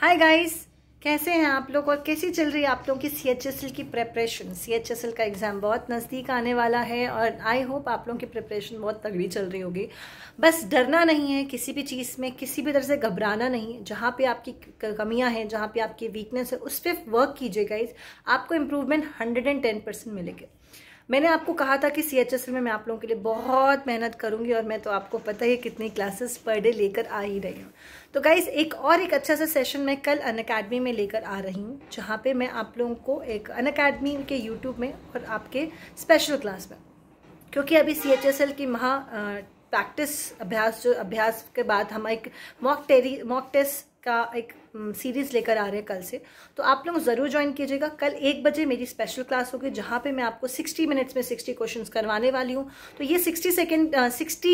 hi guys कैसे हैं आप लोग और कैसी चल रही है आप लोगों की सी एच एस एल की preparation C H S L का एग्ज़ाम बहुत नज़दीक आने वाला है और आई होप आप लोगों की प्रिपरेशन बहुत तगड़ी चल रही होगी बस डरना नहीं है किसी भी चीज़ में किसी भी तरह से घबराना नहीं है जहाँ पे आपकी कमियाँ हैं जहाँ पे आपकी वीकनेस है उस पर वर्क कीजिए गाइज आपको improvement hundred and ten percent मिलेगा मैंने आपको कहा था कि सी एच एस में मैं आप लोगों के लिए बहुत मेहनत करूँगी और मैं तो आपको पता ही कितनी क्लासेस पर डे लेकर आ ही रही हूँ तो गाइज़ एक और एक अच्छा सा सेशन मैं कल अन अकेडमी में लेकर आ रही हूँ जहाँ पे मैं आप लोगों को एक अन अकेडमी के यूट्यूब में और आपके स्पेशल क्लास में क्योंकि अभी सी एच एस एल की महा प्रैक्टिस अभ्यास जो अभ्यास के बाद हम एक मॉक टेरी मॉक टेस्ट का एक सीरीज़ लेकर आ रहे हैं कल से तो आप लोग ज़रूर ज्वाइन कीजिएगा कल एक बजे मेरी स्पेशल क्लास होगी जहाँ पे मैं आपको 60 मिनट्स में 60 क्वेश्चंस करवाने वाली हूँ तो ये 60 सेकेंड सिक्सटी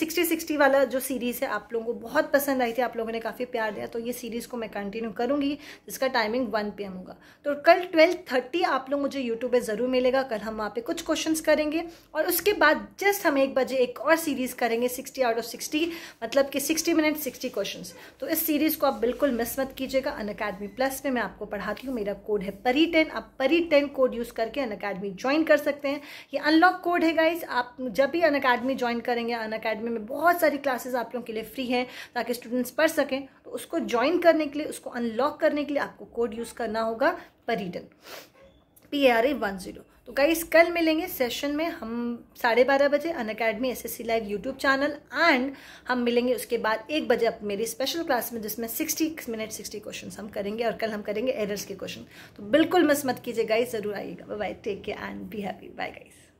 सिक्सटी सिक्सटी वाला जो सीरीज़ है आप लोगों को बहुत पसंद आई थी आप लोगों ने काफ़ी प्यार दिया तो ये सीरीज़ को मैं कंटिन्यू करूँगी जिसका टाइमिंग वन पी होगा तो कल ट्वेल्व थर्टी आप लोग मुझे यूट्यूब पर ज़रूर मिलेगा कल हम वहाँ पर कुछ क्वेश्चन करेंगे और उसके बाद जस्ट हम एक बजे एक और सीरीज़ करेंगे सिक्सटी आउट ऑफ सिक्सटी मतलब कि सिक्सटी मिनट सिक्सटी क्वेश्चन तो इस सीरीज सीरीज़ को आप बिल्कुल मिस मत कीजिएगा अन अकेडमी प्लस में मैं आपको पढ़ाती हूँ मेरा कोड है परी टेन आप परी टेन कोड यूज़ करके अन अकेडमी ज्वाइन कर सकते हैं ये अनलॉक कोड है गाइज आप जब भी अन अकेडमी ज्वाइन करेंगे अन अकेडमी में बहुत सारी क्लासेज आप लोगों के लिए फ्री हैं ताकि स्टूडेंट्स पढ़ सकें तो उसको ज्वाइन करने के लिए उसको अनलॉक करने के लिए आपको कोड यूज़ करना होगा परी ten P A R A one zero तो गाइस कल मिलेंगे सेशन में हम साढ़े बारह बजे Unacademy S S live YouTube channel and हम मिलेंगे उसके बाद एक बजे अब मेरी स्पेशल क्लास में जिसमें सिक्सटी मिनट सिक्सटी क्वेश्चन हम करेंगे और कल हम करेंगे एरर्स के क्वेश्चन तो बिल्कुल मिस मत कीजिए गाइस ज़रूर आइएगा bye take care and be happy bye guys